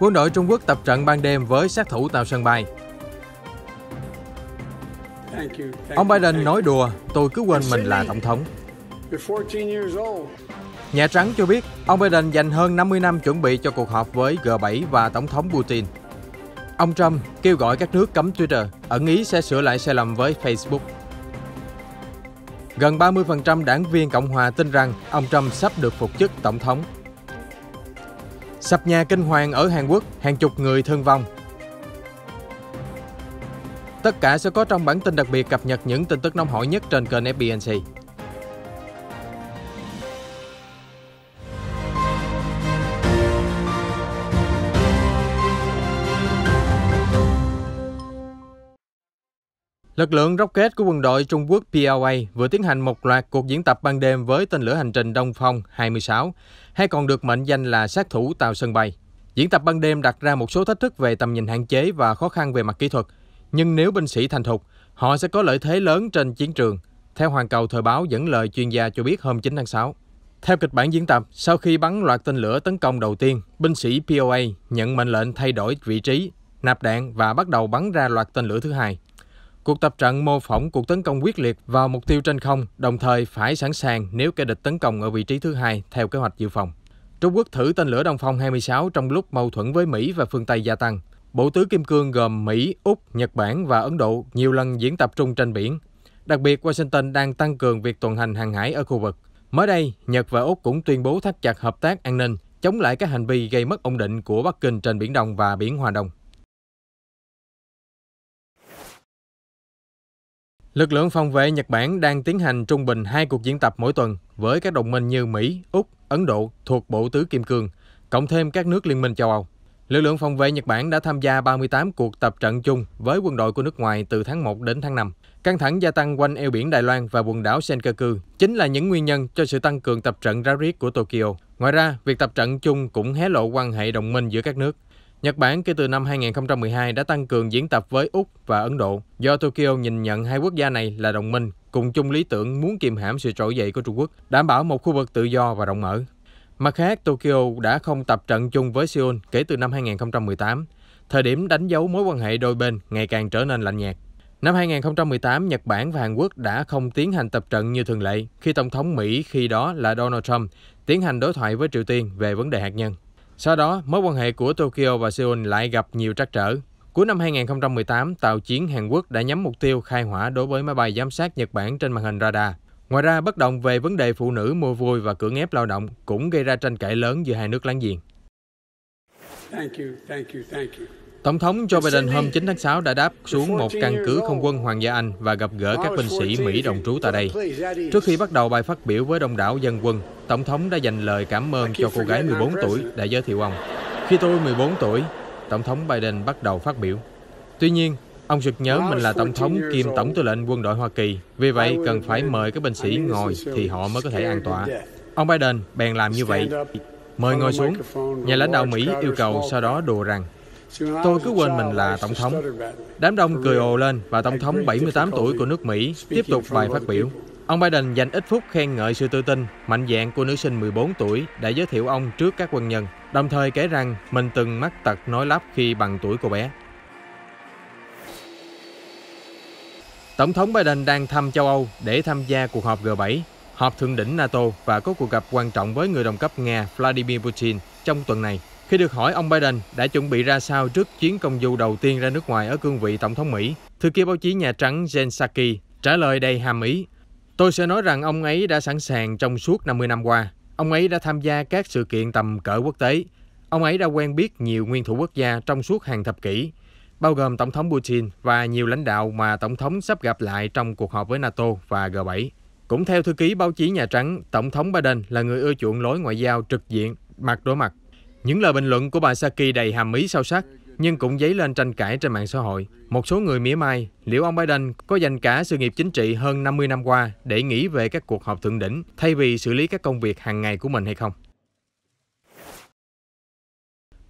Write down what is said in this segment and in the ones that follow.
quân đội Trung Quốc tập trận ban đêm với sát thủ tàu sân bay. Ông Biden nói đùa, tôi cứ quên mình là tổng thống. Nhà Trắng cho biết, ông Biden dành hơn 50 năm chuẩn bị cho cuộc họp với G7 và Tổng thống Putin. Ông Trump kêu gọi các nước cấm Twitter, ẩn ý sẽ sửa lại sai lầm với Facebook. Gần 30% đảng viên Cộng hòa tin rằng ông Trump sắp được phục chức tổng thống. Sập nhà kinh hoàng ở Hàn Quốc, hàng chục người thương vong. Tất cả sẽ có trong bản tin đặc biệt cập nhật những tin tức nóng hổi nhất trên kênh FBNC. Lực lượng rocket của quân đội Trung Quốc PLA vừa tiến hành một loạt cuộc diễn tập ban đêm với tên lửa hành trình Đông Phong 26, hay còn được mệnh danh là sát thủ tàu sân bay. Diễn tập ban đêm đặt ra một số thách thức về tầm nhìn hạn chế và khó khăn về mặt kỹ thuật, nhưng nếu binh sĩ thành thục, họ sẽ có lợi thế lớn trên chiến trường, theo Hoàn Cầu Thời báo dẫn lời chuyên gia cho biết hôm 9 tháng 6. Theo kịch bản diễn tập, sau khi bắn loạt tên lửa tấn công đầu tiên, binh sĩ POA nhận mệnh lệnh thay đổi vị trí, nạp đạn và bắt đầu bắn ra loạt tên lửa thứ hai. Cuộc tập trận mô phỏng cuộc tấn công quyết liệt vào mục tiêu trên không, đồng thời phải sẵn sàng nếu kẻ địch tấn công ở vị trí thứ hai theo kế hoạch dự phòng. Trung Quốc thử tên lửa Đông Phong 26 trong lúc mâu thuẫn với Mỹ và phương Tây gia tăng. Bộ tứ Kim Cương gồm Mỹ, Úc, Nhật Bản và Ấn Độ nhiều lần diễn tập trung trên biển. Đặc biệt, Washington đang tăng cường việc tuần hành hàng hải ở khu vực. Mới đây, Nhật và Úc cũng tuyên bố thắt chặt hợp tác an ninh, chống lại các hành vi gây mất ổn định của Bắc Kinh trên Biển Đông và Biển Hòa Đông. Lực lượng phòng vệ Nhật Bản đang tiến hành trung bình hai cuộc diễn tập mỗi tuần với các đồng minh như Mỹ, Úc, Ấn Độ thuộc Bộ Tứ Kim Cương, cộng thêm các nước Liên minh châu Âu. Lực lượng phòng vệ Nhật Bản đã tham gia 38 cuộc tập trận chung với quân đội của nước ngoài từ tháng 1 đến tháng 5. Căng thẳng gia tăng quanh eo biển Đài Loan và quần đảo Senkaku chính là những nguyên nhân cho sự tăng cường tập trận ra riết của Tokyo. Ngoài ra, việc tập trận chung cũng hé lộ quan hệ đồng minh giữa các nước. Nhật Bản kể từ năm 2012 đã tăng cường diễn tập với Úc và Ấn Độ do Tokyo nhìn nhận hai quốc gia này là đồng minh, cùng chung lý tưởng muốn kiềm hãm sự trỗi dậy của Trung Quốc, đảm bảo một khu vực tự do và rộng mở. Mặt khác, Tokyo đã không tập trận chung với Seoul kể từ năm 2018, thời điểm đánh dấu mối quan hệ đôi bên ngày càng trở nên lạnh nhạt. Năm 2018, Nhật Bản và Hàn Quốc đã không tiến hành tập trận như thường lệ khi Tổng thống Mỹ khi đó là Donald Trump tiến hành đối thoại với Triều Tiên về vấn đề hạt nhân. Sau đó, mối quan hệ của Tokyo và Seoul lại gặp nhiều trắc trở. Cuối năm 2018, tàu chiến Hàn Quốc đã nhắm mục tiêu khai hỏa đối với máy bay giám sát Nhật Bản trên màn hình radar. Ngoài ra, bất đồng về vấn đề phụ nữ mua vui và cưỡng ép lao động cũng gây ra tranh cãi lớn giữa hai nước láng giềng. Thank you, thank you, thank you. Tổng thống Joe Biden hôm 9 tháng 6 đã đáp xuống một căn cứ không quân Hoàng gia Anh và gặp gỡ các binh sĩ Mỹ đồng trú tại đây. Trước khi bắt đầu bài phát biểu với đông đảo dân quân, Tổng thống đã dành lời cảm ơn cho cô gái 14 tuổi đã giới thiệu ông. Khi tôi 14 tuổi, Tổng thống Biden bắt đầu phát biểu. Tuy nhiên, ông sực nhớ mình là Tổng thống kiêm Tổng tư lệnh quân đội Hoa Kỳ, vì vậy cần phải mời các binh sĩ ngồi thì họ mới có thể an tọa. Ông Biden bèn làm như vậy. Mời ngồi xuống, nhà lãnh đạo Mỹ yêu cầu sau đó đùa rằng Tôi cứ quên mình là Tổng thống. Đám đông cười ồ lên và Tổng thống 78 tuổi của nước Mỹ tiếp tục bài phát biểu. Ông Biden dành ít phút khen ngợi sự tự tin, mạnh dạn của nữ sinh 14 tuổi đã giới thiệu ông trước các quân nhân, đồng thời kể rằng mình từng mắc tật nói lắp khi bằng tuổi cô bé. Tổng thống Biden đang thăm châu Âu để tham gia cuộc họp G7, họp thượng đỉnh NATO và có cuộc gặp quan trọng với người đồng cấp Nga Vladimir Putin trong tuần này. Khi được hỏi ông Biden đã chuẩn bị ra sao trước chuyến công du đầu tiên ra nước ngoài ở cương vị tổng thống Mỹ, thư ký báo chí Nhà Trắng Jen Psaki trả lời đầy hàm ý Tôi sẽ nói rằng ông ấy đã sẵn sàng trong suốt 50 năm qua. Ông ấy đã tham gia các sự kiện tầm cỡ quốc tế. Ông ấy đã quen biết nhiều nguyên thủ quốc gia trong suốt hàng thập kỷ, bao gồm Tổng thống Putin và nhiều lãnh đạo mà Tổng thống sắp gặp lại trong cuộc họp với NATO và G7. Cũng theo thư ký báo chí Nhà Trắng, Tổng thống Biden là người ưa chuộng lối ngoại giao trực diện, mặt đối mặt. Những lời bình luận của bà Saki đầy hàm ý sâu sắc nhưng cũng dấy lên tranh cãi trên mạng xã hội. Một số người mỉa mai liệu ông Biden có dành cả sự nghiệp chính trị hơn 50 năm qua để nghĩ về các cuộc họp thượng đỉnh thay vì xử lý các công việc hàng ngày của mình hay không.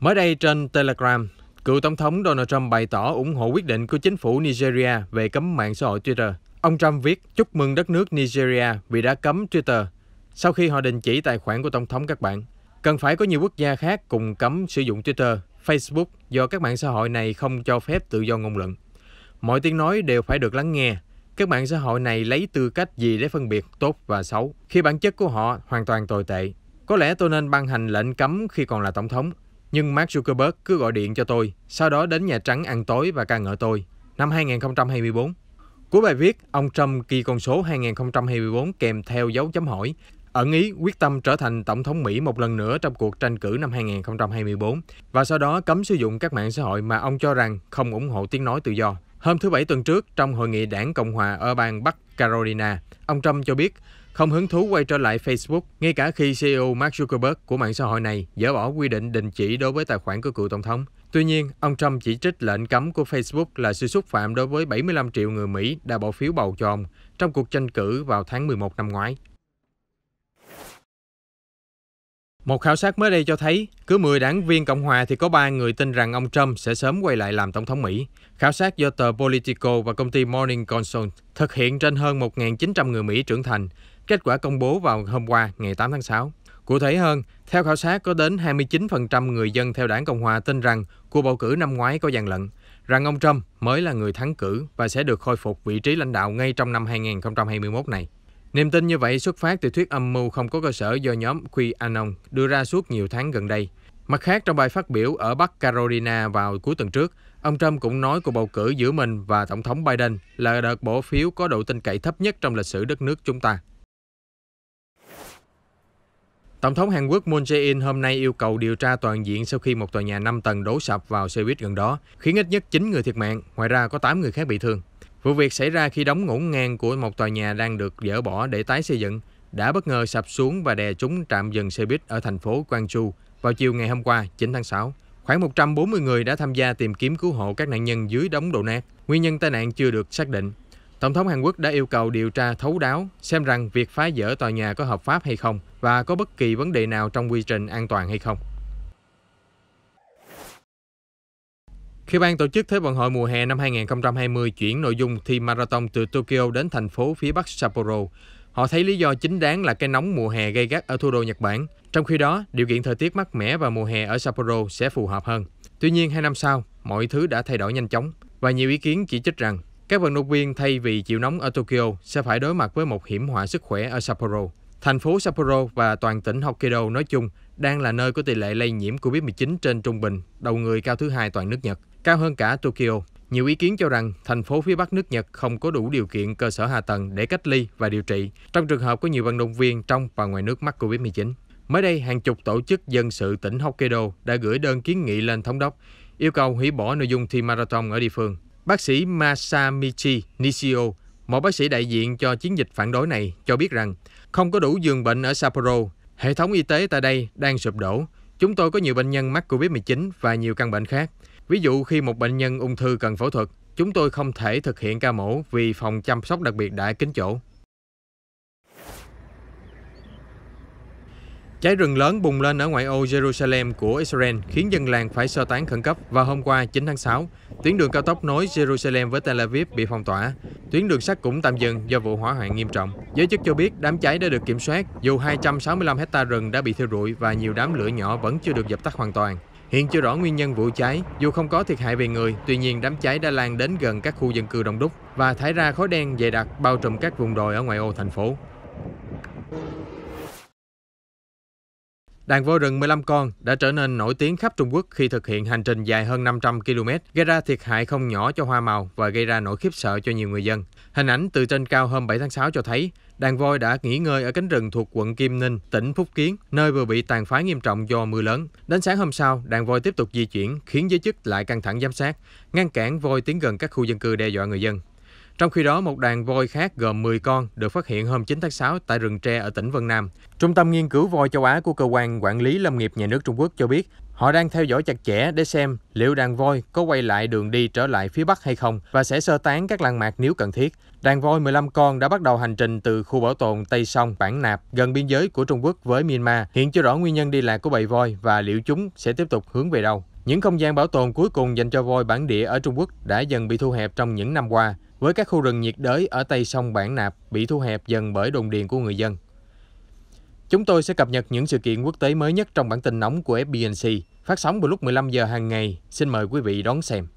Mới đây trên Telegram, cựu Tổng thống Donald Trump bày tỏ ủng hộ quyết định của chính phủ Nigeria về cấm mạng xã hội Twitter. Ông Trump viết chúc mừng đất nước Nigeria vì đã cấm Twitter sau khi họ đình chỉ tài khoản của Tổng thống các bạn. Cần phải có nhiều quốc gia khác cùng cấm sử dụng Twitter Facebook do các mạng xã hội này không cho phép tự do ngôn luận. Mọi tiếng nói đều phải được lắng nghe. Các mạng xã hội này lấy tư cách gì để phân biệt tốt và xấu khi bản chất của họ hoàn toàn tồi tệ. Có lẽ tôi nên ban hành lệnh cấm khi còn là tổng thống, nhưng Mark Zuckerberg cứ gọi điện cho tôi, sau đó đến Nhà Trắng ăn tối và ca ngợi tôi. Năm 2024, Cuối bài viết, ông Trump ghi con số 2024 kèm theo dấu chấm hỏi, ẩn ý quyết tâm trở thành tổng thống Mỹ một lần nữa trong cuộc tranh cử năm 2024 và sau đó cấm sử dụng các mạng xã hội mà ông cho rằng không ủng hộ tiếng nói tự do. Hôm thứ Bảy tuần trước, trong hội nghị đảng Cộng hòa ở bang Bắc Carolina, ông Trump cho biết không hứng thú quay trở lại Facebook, ngay cả khi CEO Mark Zuckerberg của mạng xã hội này dỡ bỏ quy định đình chỉ đối với tài khoản của cựu tổng thống. Tuy nhiên, ông Trump chỉ trích lệnh cấm của Facebook là sự xúc phạm đối với 75 triệu người Mỹ đã bỏ phiếu bầu cho ông trong cuộc tranh cử vào tháng 11 năm ngoái. Một khảo sát mới đây cho thấy, cứ 10 đảng viên Cộng hòa thì có 3 người tin rằng ông Trump sẽ sớm quay lại làm Tổng thống Mỹ. Khảo sát do tờ Politico và công ty Morning Consult thực hiện trên hơn 1.900 người Mỹ trưởng thành. Kết quả công bố vào hôm qua, ngày 8 tháng 6. Cụ thể hơn, theo khảo sát có đến 29% người dân theo đảng Cộng hòa tin rằng cuộc bầu cử năm ngoái có gian lận, rằng ông Trump mới là người thắng cử và sẽ được khôi phục vị trí lãnh đạo ngay trong năm 2021 này. Niềm tin như vậy xuất phát từ thuyết âm mưu không có cơ sở do nhóm QAnon đưa ra suốt nhiều tháng gần đây. Mặt khác, trong bài phát biểu ở Bắc Carolina vào cuối tuần trước, ông Trump cũng nói cuộc bầu cử giữa mình và Tổng thống Biden là đợt bỏ phiếu có độ tin cậy thấp nhất trong lịch sử đất nước chúng ta. Tổng thống Hàn Quốc Moon Jae-in hôm nay yêu cầu điều tra toàn diện sau khi một tòa nhà 5 tầng đổ sập vào xe buýt gần đó, khiến ít nhất 9 người thiệt mạng, ngoài ra có 8 người khác bị thương. Vụ việc xảy ra khi đóng ngổn ngang của một tòa nhà đang được dỡ bỏ để tái xây dựng đã bất ngờ sập xuống và đè trúng trạm dừng xe buýt ở thành phố Quang Chu vào chiều ngày hôm qua 9 tháng 6. Khoảng 140 người đã tham gia tìm kiếm cứu hộ các nạn nhân dưới đống đổ nát. Nguyên nhân tai nạn chưa được xác định. Tổng thống Hàn Quốc đã yêu cầu điều tra thấu đáo xem rằng việc phá dỡ tòa nhà có hợp pháp hay không và có bất kỳ vấn đề nào trong quy trình an toàn hay không. Khi ban tổ chức Thế vận hội mùa hè năm 2020 chuyển nội dung thi marathon từ Tokyo đến thành phố phía bắc Sapporo, họ thấy lý do chính đáng là cái nóng mùa hè gây gắt ở thủ đô Nhật Bản. Trong khi đó, điều kiện thời tiết mát mẻ vào mùa hè ở Sapporo sẽ phù hợp hơn. Tuy nhiên, hai năm sau, mọi thứ đã thay đổi nhanh chóng và nhiều ý kiến chỉ trích rằng các vận động viên thay vì chịu nóng ở Tokyo sẽ phải đối mặt với một hiểm họa sức khỏe ở Sapporo. Thành phố Sapporo và toàn tỉnh Hokkaido nói chung đang là nơi có tỷ lệ lây nhiễm COVID-19 trên trung bình, đầu người cao thứ hai toàn nước Nhật cao hơn cả Tokyo. Nhiều ý kiến cho rằng thành phố phía Bắc nước Nhật không có đủ điều kiện cơ sở hạ tầng để cách ly và điều trị trong trường hợp có nhiều vận động viên trong và ngoài nước mắc COVID-19. Mới đây, hàng chục tổ chức dân sự tỉnh Hokkaido đã gửi đơn kiến nghị lên thống đốc, yêu cầu hủy bỏ nội dung thi marathon ở địa phương. Bác sĩ Masamichi Nishio, một bác sĩ đại diện cho chiến dịch phản đối này, cho biết rằng không có đủ giường bệnh ở Sapporo, hệ thống y tế tại đây đang sụp đổ. Chúng tôi có nhiều bệnh nhân mắc COVID-19 và nhiều căn bệnh khác. Ví dụ khi một bệnh nhân ung thư cần phẫu thuật, chúng tôi không thể thực hiện ca mổ vì phòng chăm sóc đặc biệt đã kín chỗ. Cháy rừng lớn bùng lên ở ngoại ô Jerusalem của Israel khiến dân làng phải sơ tán khẩn cấp và hôm qua 9 tháng 6, tuyến đường cao tốc nối Jerusalem với Tel Aviv bị phong tỏa. Tuyến đường sắt cũng tạm dừng do vụ hỏa hoạn nghiêm trọng. Giới chức cho biết đám cháy đã được kiểm soát dù 265 hecta rừng đã bị thiêu rụi và nhiều đám lửa nhỏ vẫn chưa được dập tắt hoàn toàn. Hiện chưa rõ nguyên nhân vụ cháy, dù không có thiệt hại về người, tuy nhiên đám cháy đã lan đến gần các khu dân cư đông đúc và thải ra khói đen dày đặc bao trùm các vùng đồi ở ngoại ô thành phố. Đàn voi rừng 15 con đã trở nên nổi tiếng khắp Trung Quốc khi thực hiện hành trình dài hơn 500 km, gây ra thiệt hại không nhỏ cho hoa màu và gây ra nỗi khiếp sợ cho nhiều người dân. Hình ảnh từ trên cao hôm 7 tháng 6 cho thấy, đàn voi đã nghỉ ngơi ở cánh rừng thuộc quận Kim Ninh, tỉnh Phúc Kiến, nơi vừa bị tàn phá nghiêm trọng do mưa lớn. Đến sáng hôm sau, đàn voi tiếp tục di chuyển, khiến giới chức lại căng thẳng giám sát, ngăn cản voi tiến gần các khu dân cư đe dọa người dân. Trong khi đó, một đàn voi khác gồm 10 con được phát hiện hôm 9 tháng 6 tại rừng tre ở tỉnh Vân Nam. Trung tâm nghiên cứu voi châu Á của cơ quan quản lý lâm nghiệp nhà nước Trung Quốc cho biết, họ đang theo dõi chặt chẽ để xem liệu đàn voi có quay lại đường đi trở lại phía bắc hay không và sẽ sơ tán các làng mạc nếu cần thiết. Đàn voi 15 con đã bắt đầu hành trình từ khu bảo tồn Tây Sông, Bản Nạp, gần biên giới của Trung Quốc với Myanmar. Hiện chưa rõ nguyên nhân đi lạc của bầy voi và liệu chúng sẽ tiếp tục hướng về đâu. Những không gian bảo tồn cuối cùng dành cho voi bản địa ở Trung Quốc đã dần bị thu hẹp trong những năm qua với các khu rừng nhiệt đới ở tây sông Bản Nạp bị thu hẹp dần bởi đồn điền của người dân. Chúng tôi sẽ cập nhật những sự kiện quốc tế mới nhất trong bản tin nóng của FBNC, phát sóng vào lúc 15 giờ hàng ngày. Xin mời quý vị đón xem.